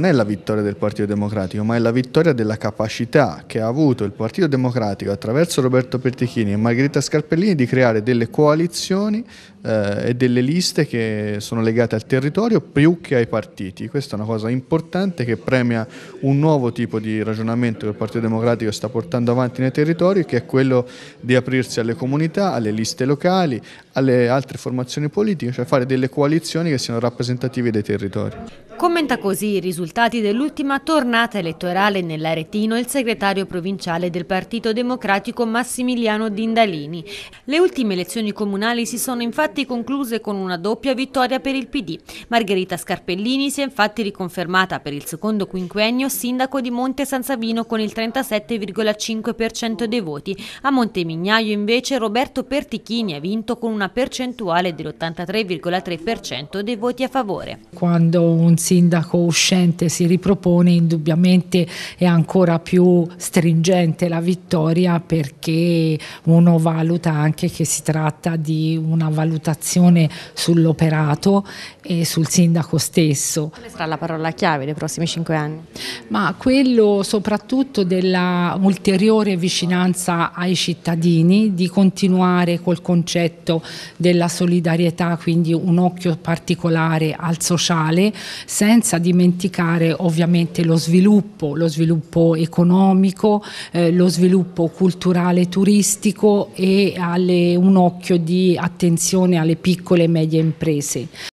non è la vittoria del Partito Democratico, ma è la vittoria della capacità che ha avuto il Partito Democratico attraverso Roberto Pertichini e Margherita Scarpellini di creare delle coalizioni eh, e delle liste che sono legate al territorio più che ai partiti. Questa è una cosa importante che premia un nuovo tipo di ragionamento che il Partito Democratico sta portando avanti nei territori, che è quello di aprirsi alle comunità, alle liste locali, alle altre formazioni politiche, cioè fare delle coalizioni che siano rappresentative dei territori. Commenta così i risultati dell'ultima tornata elettorale nell'Aretino il segretario provinciale del Partito Democratico Massimiliano Dindalini. Le ultime elezioni comunali si sono infatti concluse con una doppia vittoria per il PD. Margherita Scarpellini si è infatti riconfermata per il secondo quinquennio sindaco di Monte San Savino con il 37,5% dei voti. A Montemignaio invece Roberto Pertichini ha vinto con un una percentuale dell'83,3% dei voti a favore. Quando un sindaco uscente si ripropone indubbiamente è ancora più stringente la vittoria perché uno valuta anche che si tratta di una valutazione sull'operato e sul sindaco stesso. Quale sarà la parola chiave nei prossimi cinque anni? Ma quello soprattutto della ulteriore vicinanza ai cittadini, di continuare col concetto della solidarietà, quindi un occhio particolare al sociale, senza dimenticare ovviamente lo sviluppo, lo sviluppo economico, eh, lo sviluppo culturale turistico e alle, un occhio di attenzione alle piccole e medie imprese.